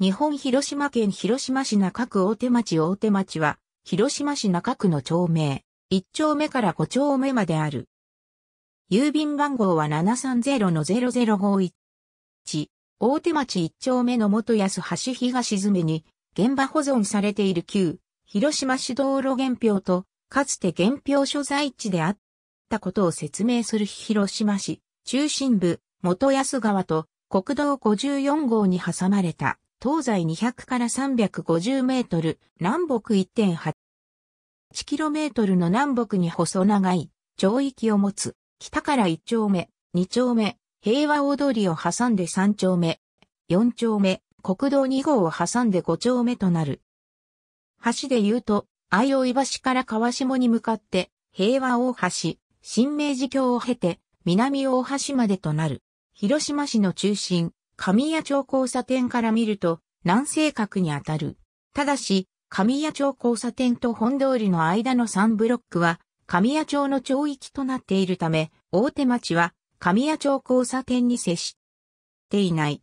日本広島県広島市中区大手町大手町は、広島市中区の町名、1丁目から5丁目まである。郵便番号は730-0051。地、大手町1丁目の元安橋東詰に、現場保存されている旧、広島市道路原票と、かつて原票所在地であったことを説明する広島市、中心部、元安川と、国道54号に挟まれた東西200から350メートル、南北 1.8km の南北に細長い町域を持つ、北から1丁目、2丁目、平和大通りを挟んで3丁目、4丁目、国道2号を挟んで5丁目となる。橋で言うと、相生橋から川下に向かって、平和大橋、新明寺橋を経て、南大橋までとなる。広島市の中心、神谷町交差点から見ると南西角にあたる。ただし、神谷町交差点と本通りの間の3ブロックは神谷町の町域となっているため、大手町は神谷町交差点に接していない。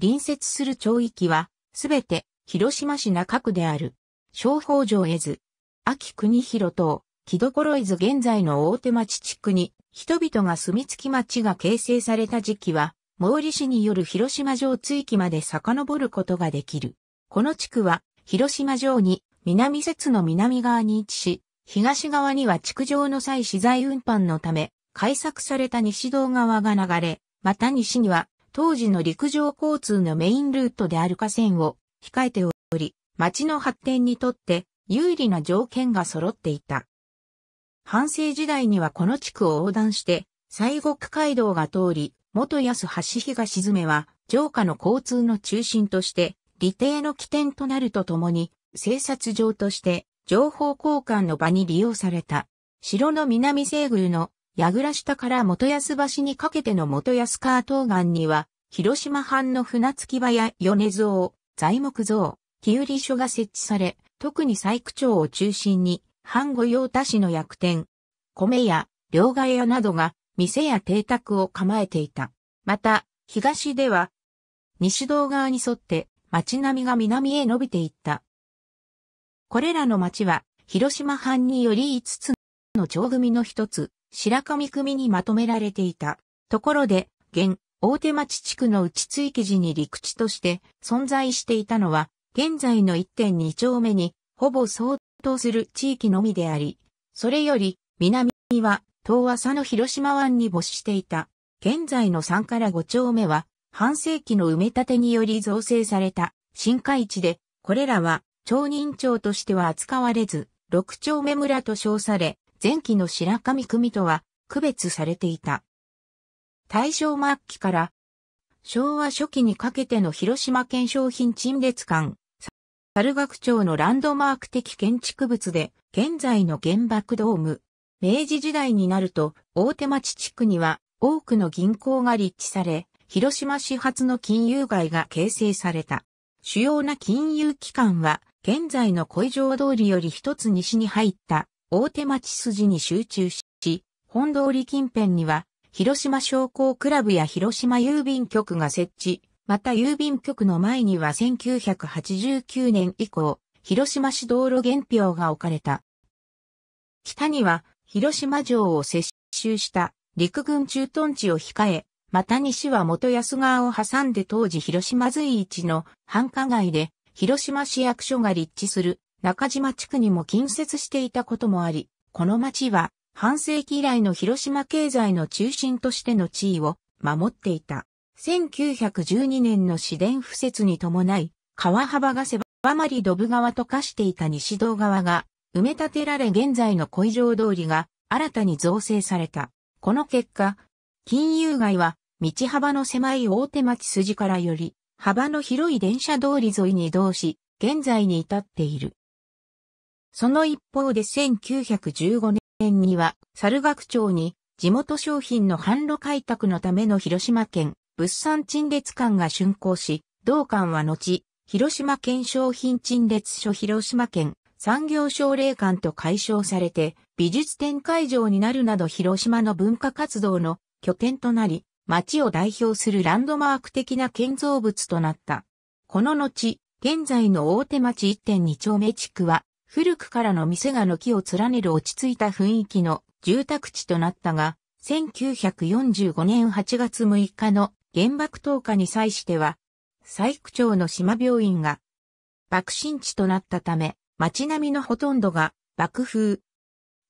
隣接する町域は、すべて広島市中区である。小法上絵図、秋国広島、木所絵図現在の大手町地区に人々が住み着き町が形成された時期は、毛利氏による広島城追記まで遡ることができる。この地区は、広島城に南節の南側に位置し、東側には築城の際資材運搬のため、開削された西道側が流れ、また西には、当時の陸上交通のメインルートである河川を控えており、町の発展にとって有利な条件が揃っていた。半世時代にはこの地区を横断して、西国街道が通り、元安橋東詰は、城下の交通の中心として、理定の起点となるとともに、生札場として、情報交換の場に利用された。城の南西宮の、櫓下から元安橋にかけての元安川東岸には、広島藩の船着き場や米蔵、材木蔵、木売り所が設置され、特に細工町を中心に、藩御用達の薬店、米屋、両替屋などが店や邸宅を構えていた。また、東では、西道側に沿って街並みが南へ伸びていった。これらの町は、広島藩により5つの町組の一つ、白神組にまとめられていた。ところで、現、大手町地区の内追記時に陸地として存在していたのは、現在の1.2丁目に、ほぼ相当する地域のみであり、それより南は東浅の広島湾に没していた。現在の3から5丁目は、半世紀の埋め立てにより造成された深海地で、これらは町人町としては扱われず、6丁目村と称され、前期の白神組とは区別されていた。大正末期から昭和初期にかけての広島県商品陳列館、猿楽町のランドマーク的建築物で、現在の原爆ドーム、明治時代になると、大手町地区には多くの銀行が立地され、広島市発の金融街が形成された。主要な金融機関は、現在の小井城通りより一つ西に入った大手町筋に集中し、本通り近辺には、広島商工クラブや広島郵便局が設置、また郵便局の前には1989年以降、広島市道路原表が置かれた。北には広島城を接収した陸軍駐屯地を控え、また西は元安川を挟んで当時広島随一の繁華街で、広島市役所が立地する中島地区にも近接していたこともあり、この町は半世紀以来の広島経済の中心としての地位を守っていた。1912年の市電付設に伴い、川幅が狭まりドブ川と化していた西道川が埋め立てられ現在の小井城通りが新たに造成された。この結果、金融街は道幅の狭い大手町筋からより幅の広い電車通り沿いに移動し、現在に至っている。その一方で1915年には猿楽町に地元商品の販路開拓のための広島県物産陳列館が竣工し、同館は後、広島県商品陳列所広島県産業奨励館と解消されて美術展会場になるなど広島の文化活動の拠点となり、町を代表するランドマーク的な建造物となった。この後、現在の大手町1.2丁目地区は、古くからの店が軒を連ねる落ち着いた雰囲気の住宅地となったが、1945年8月6日の原爆投下に際しては、西区町の島病院が爆心地となったため、街並みのほとんどが爆風、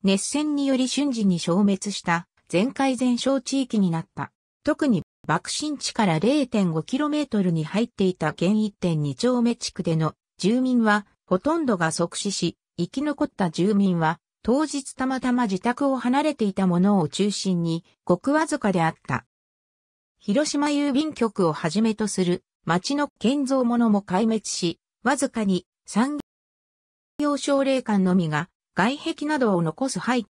熱戦により瞬時に消滅した全海全焼地域になった。特に爆心地から 0.5km に入っていた県1.2丁目地区での住民はほとんどが即死し、生き残った住民は当日たまたま自宅を離れていたものを中心にごくわずかであった。広島郵便局をはじめとする町の建造物も壊滅し、わずかに産業教奨励館のみが外壁などを残す廃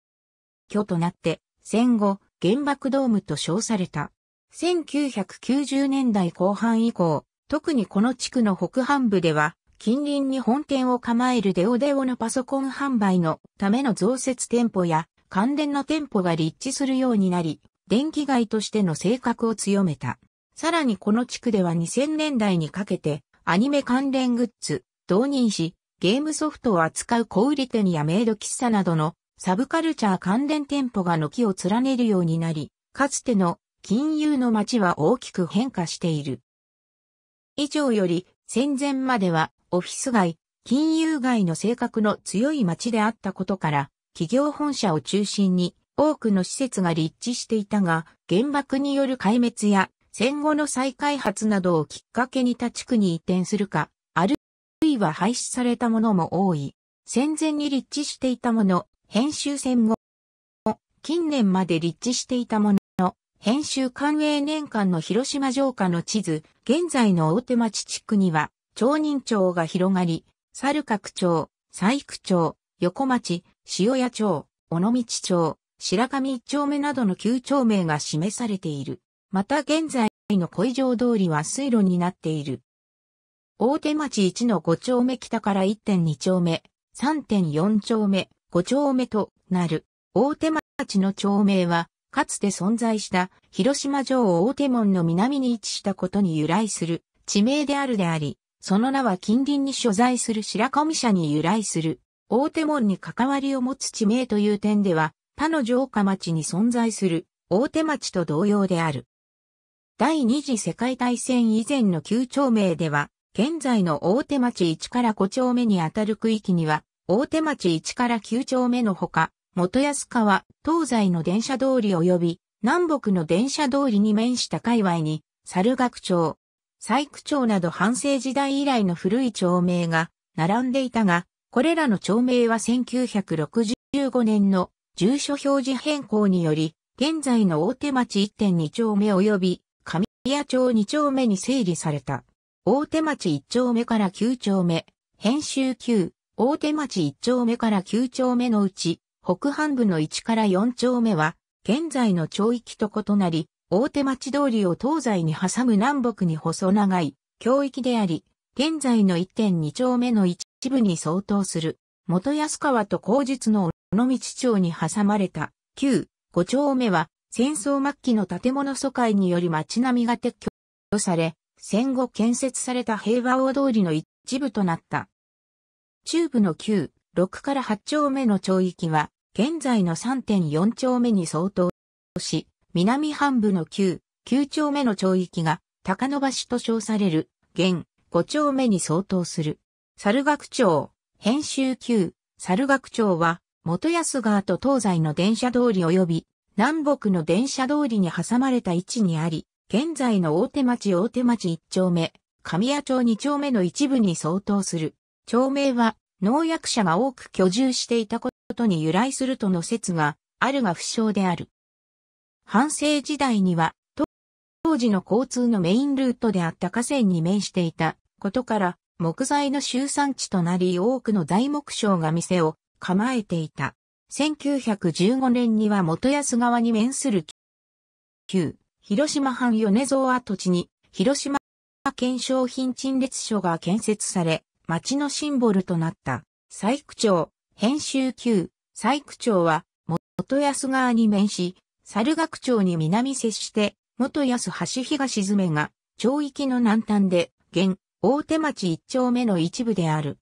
墟となって戦後原爆ドームと称された。1990年代後半以降、特にこの地区の北半部では近隣に本店を構えるデオデオのパソコン販売のための増設店舗や関連の店舗が立地するようになり、電気街としての性格を強めた。さらにこの地区では2000年代にかけてアニメ関連グッズ、導入し、ゲームソフトを扱う小売店やメイド喫茶などのサブカルチャー関連店舗が軒を連ねるようになり、かつての金融の街は大きく変化している。以上より戦前まではオフィス街、金融街の性格の強い街であったことから、企業本社を中心に多くの施設が立地していたが、原爆による壊滅や戦後の再開発などをきっかけに他地区に移転するか、は廃止されたものも多い。戦前に立地していたもの、編集戦後、近年まで立地していたもの、編集官営年間の広島城下の地図、現在の大手町地区には、町人町が広がり、猿角町、西区町、横町、塩屋町、尾道町、白神一丁目などの9丁目が示されている。また現在の小井城通りは水路になっている。大手町1の5丁目北から1.2丁目、3.4丁目、5丁目となる。大手町の町名は、かつて存在した広島城大手門の南に位置したことに由来する地名であるであり、その名は近隣に所在する白神社に由来する大手門に関わりを持つ地名という点では、他の城下町に存在する大手町と同様である。第二次世界大戦以前の旧町名では、現在の大手町1から5丁目にあたる区域には、大手町1から9丁目のほか、元安川、東西の電車通り及び、南北の電車通りに面した界隈に、猿楽町、細工町など半世時代以来の古い町名が並んでいたが、これらの町名は1965年の住所表示変更により、現在の大手町1.2丁目及び、神谷町2丁目に整理された。大手町1丁目から9丁目、編集9、大手町1丁目から9丁目のうち、北半部の1から4丁目は、現在の町域と異なり、大手町通りを東西に挟む南北に細長い、教域であり、現在の1.2丁目の一部に相当する、元安川と後日の尾道町に挟まれた、旧5丁目は、戦争末期の建物疎開により街並みが撤去され、戦後建設された平和大通りの一部となった。中部の旧、6から8丁目の町域は、現在の3.4丁目に相当し、南半部の旧、9丁目の町域が、高野橋と称される、現、5丁目に相当する。猿学町、編集旧、猿学町は、元安川と東西の電車通り及び、南北の電車通りに挟まれた位置にあり、現在の大手町大手町一丁目、神谷町二丁目の一部に相当する。町名は農薬者が多く居住していたことに由来するとの説があるが不詳である。半世時代には当時の交通のメインルートであった河川に面していたことから木材の集散地となり多くの大木商が店を構えていた。1915年には元安川に面する旧広島藩米蔵跡地に、広島県商品陳列所が建設され、町のシンボルとなった、細区町、編集級、細区町は、元安川に面し、猿楽町に南接して、元安橋東詰が、町域の南端で、現、大手町一丁目の一部である。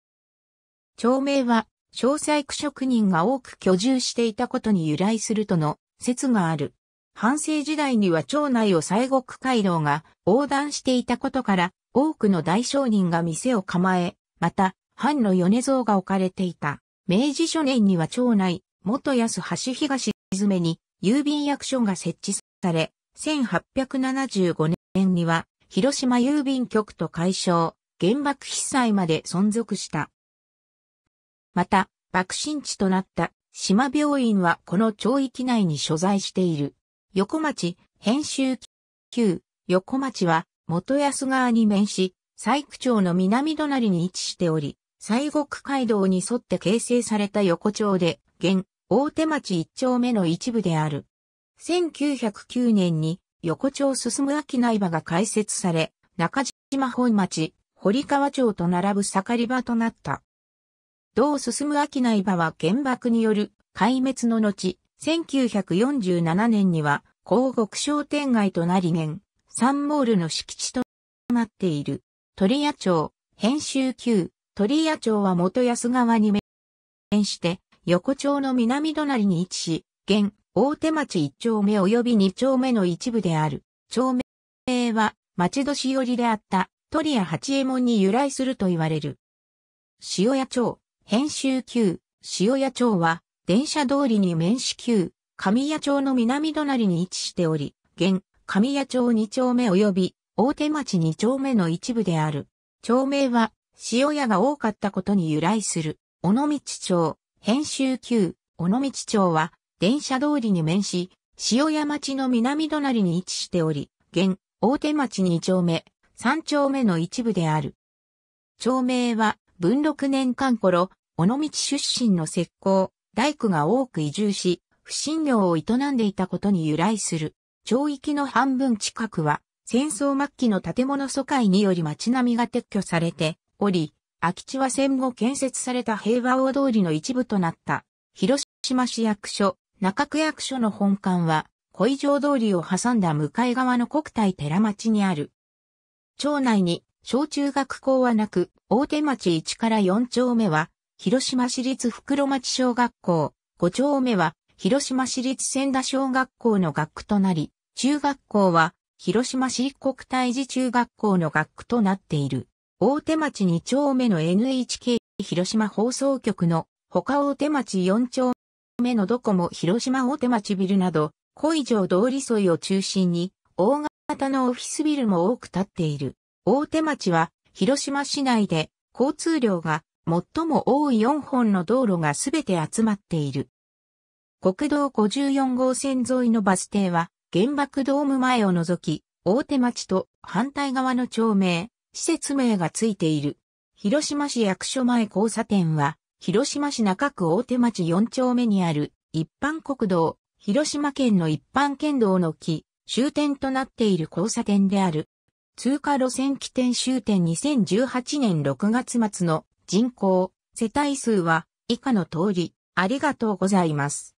町名は、小細工職人が多く居住していたことに由来するとの説がある。半世時代には町内を西国街道が横断していたことから、多くの大商人が店を構え、また、藩の米蔵が置かれていた。明治初年には町内、元安橋東詰に郵便役所が設置され、1875年には広島郵便局と解消、原爆被災まで存続した。また、爆心地となった島病院はこの町域内に所在している。横町、編集旧、横町は、元安川に面し、西区町の南隣に位置しており、西国街道に沿って形成された横町で、現、大手町一丁目の一部である。1909年に横町進む秋内場が開設され、中島本町、堀川町と並ぶ盛り場となった。同進む秋内場は原爆による壊滅の後、1947年には、広獄商店街となり現、サンモールの敷地となっている。鳥屋町、編集級、鳥屋町は元安川に面して、横町の南隣に位置し、現、大手町一丁目及び二丁目の一部である。町名は、町年寄りであった、鳥屋八右衛門に由来すると言われる。塩屋町、編集級、塩屋町は、電車通りに面子旧、神谷町の南隣に位置しており、現、神谷町2丁目及び、大手町2丁目の一部である。町名は、塩屋が多かったことに由来する、尾道町、編集旧、尾道町は、電車通りに面し、塩屋町の南隣に位置しており、現、大手町2丁目、3丁目の一部である。町名は、文禄年間頃、尾道出身の石膏、大工が多く移住し、不信業を営んでいたことに由来する。町域の半分近くは、戦争末期の建物疎開により町並みが撤去されており、空き地は戦後建設された平和大通りの一部となった。広島市役所、中区役所の本館は、小井城通りを挟んだ向かい側の国体寺町にある。町内に小中学校はなく、大手町1から4丁目は広島市立袋町小学校、5丁目は、広島市立千田小学校の学区となり、中学校は、広島市国体寺中学校の学区となっている。大手町2丁目の NHK 広島放送局の他大手町4丁目のドコモ広島大手町ビルなど、小以上通り沿いを中心に、大型のオフィスビルも多く建っている。大手町は、広島市内で交通量が最も多い4本の道路がすべて集まっている。国道54号線沿いのバス停は、原爆ドーム前を除き、大手町と反対側の町名、施設名がついている。広島市役所前交差点は、広島市中区大手町4丁目にある一般国道、広島県の一般県道の木、終点となっている交差点である。通過路線起点終点2018年6月末の人口、世帯数は以下の通り、ありがとうございます。